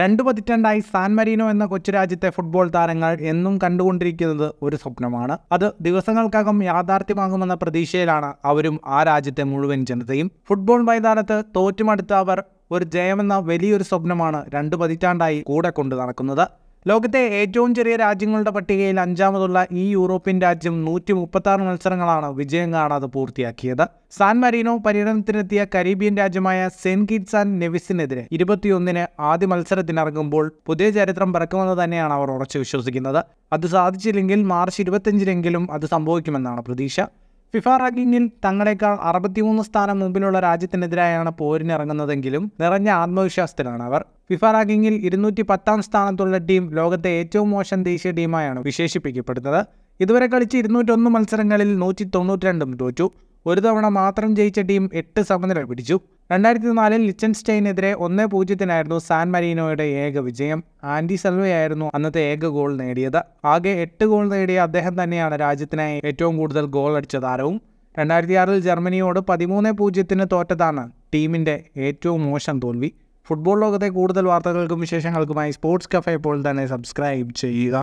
രണ്ടു പതിറ്റാണ്ടായി San Marino എന്ന കൊച്ചു രാജ്യത്തെ ഫുട്ബോൾ താരങ്ങൾ എന്നും കണ്ടുകൊണ്ടിരിക്കുന്നത് ഒരു സ്വപ്നമാണ് അത് ദിവസങ്ങൾക്കകം യാഥാർത്ഥ്യമാകുമെന്ന പ്രതീക്ഷയിലാണ് അവരും ആ രാജ്യത്തെ മുഴുവൻ ജനതയും ഫുട്ബോൾ മൈതാനത്ത് തോറ്റുമടുത്ത അവർ ഒരു ജയമെന്ന വലിയൊരു സ്വപ്നമാണ് രണ്ടു പതിറ്റാണ്ടായി കൂടെ കൊണ്ട് നടക്കുന്നത് ലോകത്തെ ഏറ്റവും ചെറിയ രാജ്യങ്ങളുടെ പട്ടികയിൽ അഞ്ചാമതുള്ള ഈ യൂറോപ്യൻ രാജ്യം നൂറ്റി മുപ്പത്താറ് മത്സരങ്ങളാണ് വിജയം കാണാതെ പൂർത്തിയാക്കിയത് സാൻ മരീനോ പര്യടനത്തിനെത്തിയ കരീബിയൻ രാജ്യമായ സെന്റ് കിറ്റ്സ് ആൻഡ് നെവിസിനെതിരെ ഇരുപത്തിയൊന്നിന് ആദ്യ മത്സരത്തിനിറങ്ങുമ്പോൾ പുതിയ ചരിത്രം പിറക്കുമെന്ന് തന്നെയാണ് അവർ ഉറച്ചു വിശ്വസിക്കുന്നത് അത് സാധിച്ചില്ലെങ്കിൽ മാർച്ച് ഇരുപത്തിയഞ്ചിനെങ്കിലും അത് സംഭവിക്കുമെന്നാണ് പ്രതീക്ഷ ഫിഫ റാങ്കിങ്ങിൽ തങ്ങളെക്കാൾ അറുപത്തിമൂന്ന് സ്ഥാനം മുമ്പിലുള്ള രാജ്യത്തിനെതിരായാണ് പോരിനിറങ്ങുന്നതെങ്കിലും നിറഞ്ഞ ആത്മവിശ്വാസത്തിലാണ് അവർ ഫിഫ റാങ്കിങ്ങിൽ ഇരുന്നൂറ്റി പത്താം സ്ഥാനത്തുള്ള ടീം ലോകത്തെ ഏറ്റവും മോശം ദേശീയ ടീമായാണ് വിശേഷിപ്പിക്കപ്പെടുന്നത് ഇതുവരെ കളിച്ച് ഇരുന്നൂറ്റൊന്ന് മത്സരങ്ങളിൽ നൂറ്റി തൊണ്ണൂറ്റി രണ്ടും തോറ്റു ഒരു തവണ മാത്രം ജയിച്ച ടീം എട്ട് സമനില പിടിച്ചു രണ്ടായിരത്തി നാലിൽ ലിച്ചൻസ്റ്റൈനെതിരെ ഒന്ന് പൂജ്യത്തിനായിരുന്നു സാൻ മരീനോയുടെ ഏക വിജയം ആൻഡി സെൽവയായിരുന്നു അന്നത്തെ ഏക ഗോൾ നേടിയത് ആകെ എട്ട് ഗോൾ നേടിയ അദ്ദേഹം തന്നെയാണ് രാജ്യത്തിനായി ഏറ്റവും കൂടുതൽ ഗോൾ അടിച്ച താരവും രണ്ടായിരത്തി ആറിൽ ജർമ്മനിയോട് പതിമൂന്ന് പൂജ്യത്തിന് തോറ്റതാണ് ടീമിൻ്റെ ഏറ്റവും മോശം തോൽവി ഫുട്ബോൾ ലോകത്തെ കൂടുതൽ വാർത്തകൾക്കും വിശേഷങ്ങൾക്കുമായി സ്പോർട്സ് കഫേ ഇപ്പോൾ തന്നെ സബ്സ്ക്രൈബ് ചെയ്യുക